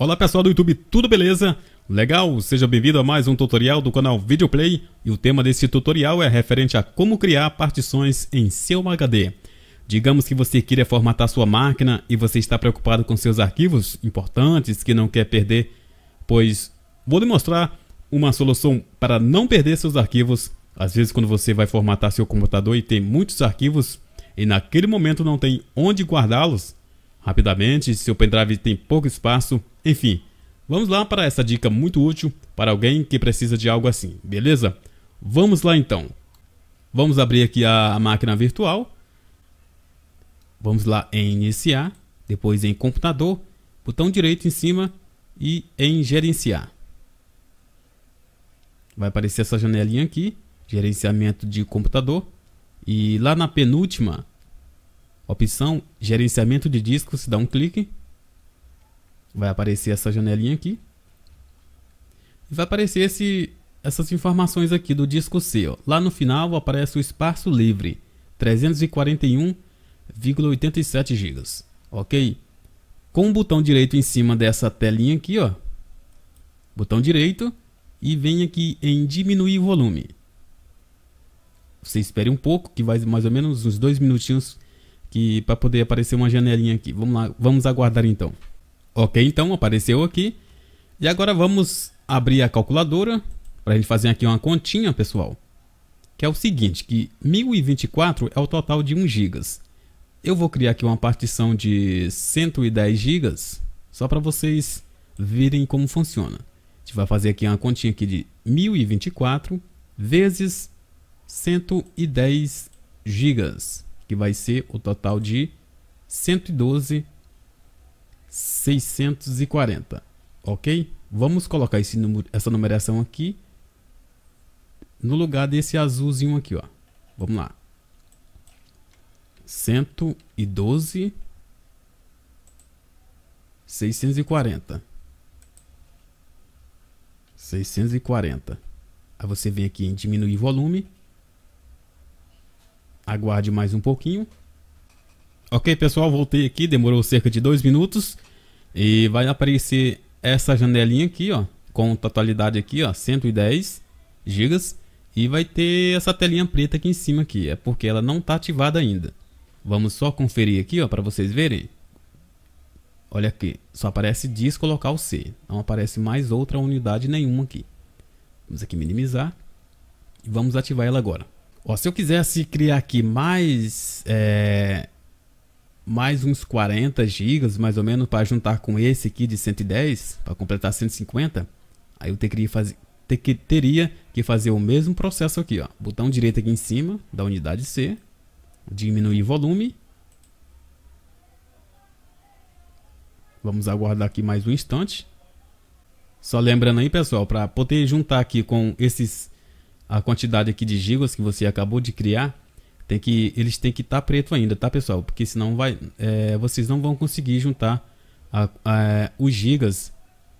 Olá pessoal do YouTube, tudo beleza? Legal, seja bem-vindo a mais um tutorial do canal Videoplay e o tema desse tutorial é referente a como criar partições em seu HD. Digamos que você queira formatar sua máquina e você está preocupado com seus arquivos importantes que não quer perder, pois vou lhe mostrar uma solução para não perder seus arquivos. Às vezes quando você vai formatar seu computador e tem muitos arquivos e naquele momento não tem onde guardá-los, rapidamente, seu pendrive tem pouco espaço, enfim, vamos lá para essa dica muito útil para alguém que precisa de algo assim, beleza? Vamos lá então. Vamos abrir aqui a máquina virtual. Vamos lá em iniciar, depois em computador, botão direito em cima e em gerenciar. Vai aparecer essa janelinha aqui, gerenciamento de computador. E lá na penúltima opção, gerenciamento de disco, se dá um clique. Vai aparecer essa janelinha aqui. E vai aparecer esse, essas informações aqui do disco C. Ó. Lá no final aparece o espaço livre, 341,87 GB. Ok? Com o botão direito em cima dessa telinha aqui, ó. Botão direito e vem aqui em diminuir volume. Você espere um pouco, que vai mais ou menos uns dois minutinhos que para poder aparecer uma janelinha aqui. Vamos lá, vamos aguardar então. Ok, então apareceu aqui. E agora vamos abrir a calculadora para a gente fazer aqui uma continha, pessoal. Que é o seguinte, que 1024 é o total de 1 GB. Eu vou criar aqui uma partição de 110 GB, só para vocês verem como funciona. A gente vai fazer aqui uma continha aqui de 1024 vezes 110 GB, que vai ser o total de 112 GB. 640, ok? Vamos colocar esse número, essa numeração aqui no lugar desse azulzinho aqui, ó. Vamos lá. 112 640 640 Aí você vem aqui em diminuir volume. Aguarde mais um pouquinho. Ok, pessoal, voltei aqui. Demorou cerca de dois minutos. E vai aparecer essa janelinha aqui, ó, com totalidade aqui, ó, 110 GB e vai ter essa telinha preta aqui em cima aqui, é porque ela não está ativada ainda. Vamos só conferir aqui, ó, para vocês verem. Olha aqui, só aparece disco local C, não aparece mais outra unidade nenhuma aqui. Vamos aqui minimizar e vamos ativar ela agora. Ó, se eu quisesse criar aqui mais é, mais uns 40 gigas, mais ou menos, para juntar com esse aqui de 110, para completar 150, aí eu teria que, fazer, ter que, teria que fazer o mesmo processo aqui, ó. Botão direito aqui em cima da unidade C, diminuir volume. Vamos aguardar aqui mais um instante. Só lembrando aí, pessoal, para poder juntar aqui com esses a quantidade aqui de gigas que você acabou de criar, tem que, eles têm que estar tá preto ainda, tá, pessoal? Porque senão vai, é, vocês não vão conseguir juntar a, a, os gigas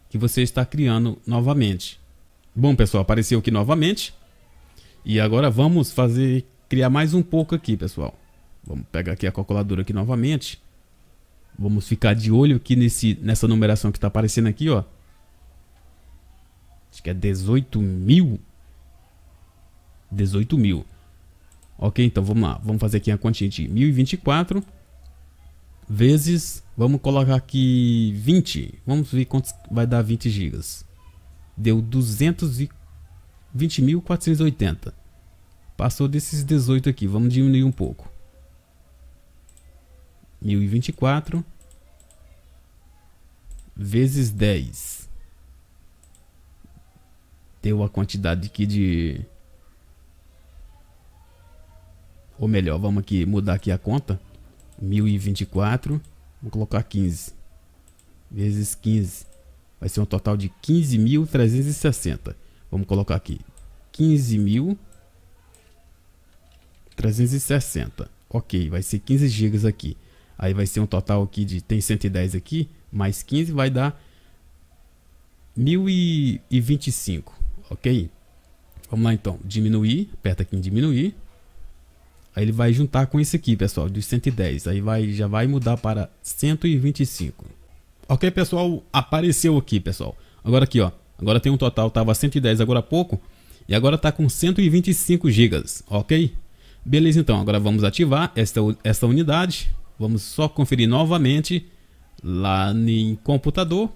que você está criando novamente. Bom, pessoal, apareceu aqui novamente. E agora vamos fazer criar mais um pouco aqui, pessoal. Vamos pegar aqui a calculadora aqui novamente. Vamos ficar de olho aqui nesse, nessa numeração que está aparecendo aqui, ó. Acho que é 18 mil. 18 mil. Ok, então vamos lá. Vamos fazer aqui a continha de 1024 vezes, vamos colocar aqui 20. Vamos ver quantos vai dar 20 GB. Deu 220.480. Passou desses 18 aqui, vamos diminuir um pouco. 1024 vezes 10. Deu a quantidade aqui de ou melhor, vamos aqui mudar aqui a conta. 1024, vou colocar 15. Vezes 15. Vai ser um total de 15.360. Vamos colocar aqui. 15.360. Ok, vai ser 15 GB aqui. Aí vai ser um total aqui de... Tem 110 aqui, mais 15 vai dar 1025, ok? Vamos lá então, diminuir, aperta aqui em diminuir, Aí ele vai juntar com esse aqui, pessoal, dos 110. Aí vai, já vai mudar para 125. Ok, pessoal? Apareceu aqui, pessoal. Agora aqui, ó. Agora tem um total, tava 110 agora há pouco. E agora tá com 125 GB, ok? Beleza, então. Agora vamos ativar esta, unidade. Vamos só conferir novamente lá em computador.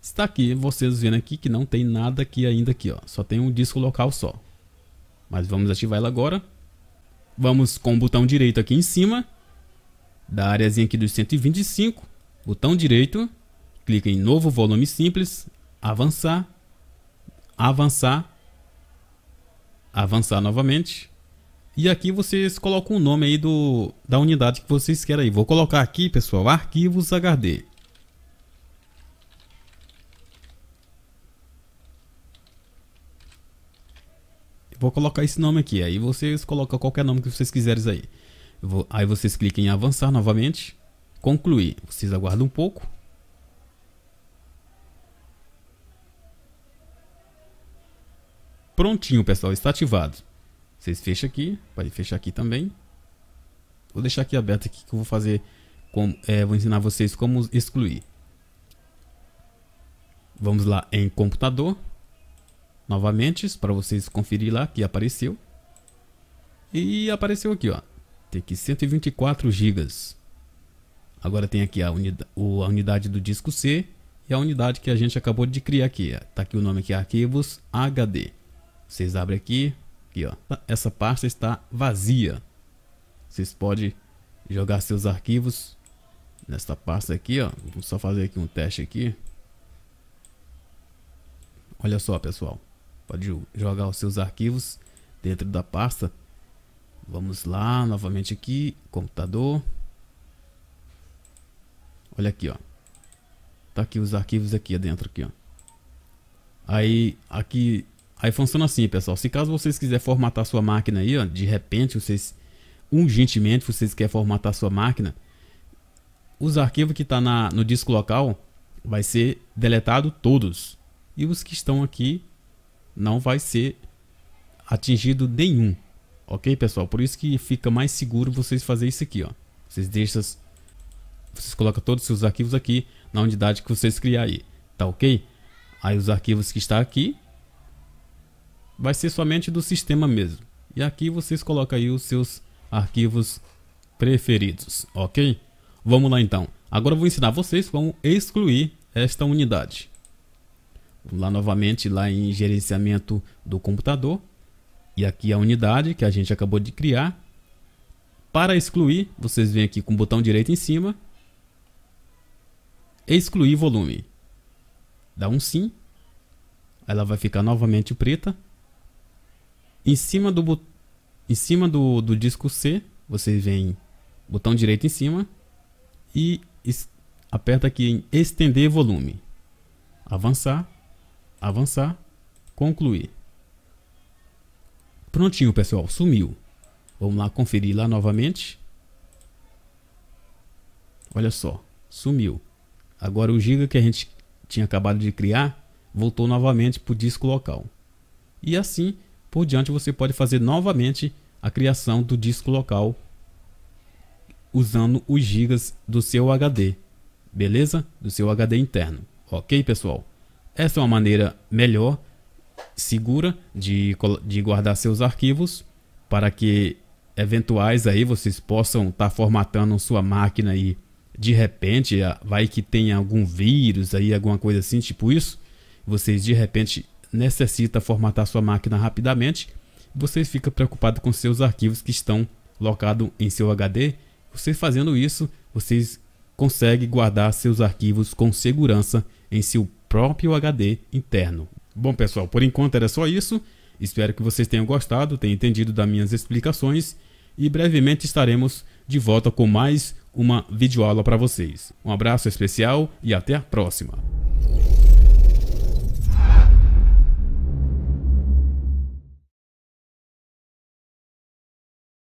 Está aqui, vocês vendo aqui que não tem nada aqui ainda aqui, ó. Só tem um disco local só. Mas vamos ativar ela agora. Vamos com o botão direito aqui em cima, da áreazinha aqui dos 125, botão direito, clica em novo volume simples, avançar, avançar, avançar novamente. E aqui vocês colocam o nome aí do, da unidade que vocês querem aí. Vou colocar aqui, pessoal, arquivos HD. Vou colocar esse nome aqui. Aí vocês colocam qualquer nome que vocês quiserem aí. Vou, aí vocês clicam em avançar novamente. Concluir. Vocês aguardam um pouco. Prontinho, pessoal. Está ativado. Vocês fecham aqui. Pode fechar aqui também. Vou deixar aqui aberto aqui que eu vou fazer... é, vou ensinar vocês como excluir. Vamos lá em computador novamente para vocês conferir lá que apareceu. E apareceu aqui, ó. Tem aqui 124 GB. Agora tem aqui a, unida o, a unidade do disco C e a unidade que a gente acabou de criar aqui. Tá aqui o nome aqui, é arquivos HD. Vocês abrem aqui, aqui ó. Tá, essa pasta está vazia. Vocês podem jogar seus arquivos nesta pasta aqui, ó. vou só fazer aqui um teste aqui. Olha só, pessoal. Pode jogar os seus arquivos dentro da pasta. Vamos lá, novamente aqui, computador. Olha aqui, ó. Tá aqui os arquivos aqui dentro aqui, ó. Aí aqui aí funciona assim, pessoal. Se caso vocês quiserem formatar sua máquina aí, ó, de repente vocês urgentemente vocês querem formatar sua máquina, os arquivos que tá na no disco local vai ser deletado todos. E os que estão aqui não vai ser atingido nenhum. Ok, pessoal? Por isso que fica mais seguro vocês fazer isso aqui, ó. Vocês deixam... Vocês colocam todos os seus arquivos aqui na unidade que vocês criar aí. Tá ok? Aí os arquivos que está aqui vai ser somente do sistema mesmo. E aqui vocês colocam aí os seus arquivos preferidos, ok? Vamos lá então. Agora eu vou ensinar vocês como excluir esta unidade lá novamente lá em gerenciamento do computador e aqui a unidade que a gente acabou de criar. Para excluir, vocês vêm aqui com o botão direito em cima, excluir volume. Dá um sim, ela vai ficar novamente preta. Em cima do, em cima do, do disco C, vocês vêm botão direito em cima e aperta aqui em estender volume. Avançar avançar, concluir. Prontinho, pessoal, sumiu. Vamos lá conferir lá novamente. Olha só, sumiu. Agora o giga que a gente tinha acabado de criar voltou novamente para o disco local. E assim por diante você pode fazer novamente a criação do disco local usando os gigas do seu HD, beleza? Do seu HD interno, ok pessoal? Essa é uma maneira melhor, segura de, de guardar seus arquivos para que eventuais aí vocês possam estar tá formatando sua máquina e de repente vai que tem algum vírus aí, alguma coisa assim, tipo isso. Vocês de repente necessita formatar sua máquina rapidamente. Vocês ficam preocupados com seus arquivos que estão locados em seu HD. Vocês fazendo isso, vocês conseguem guardar seus arquivos com segurança em seu próprio HD interno. Bom, pessoal, por enquanto era só isso. Espero que vocês tenham gostado, tenham entendido das minhas explicações e brevemente estaremos de volta com mais uma videoaula para vocês. Um abraço especial e até a próxima!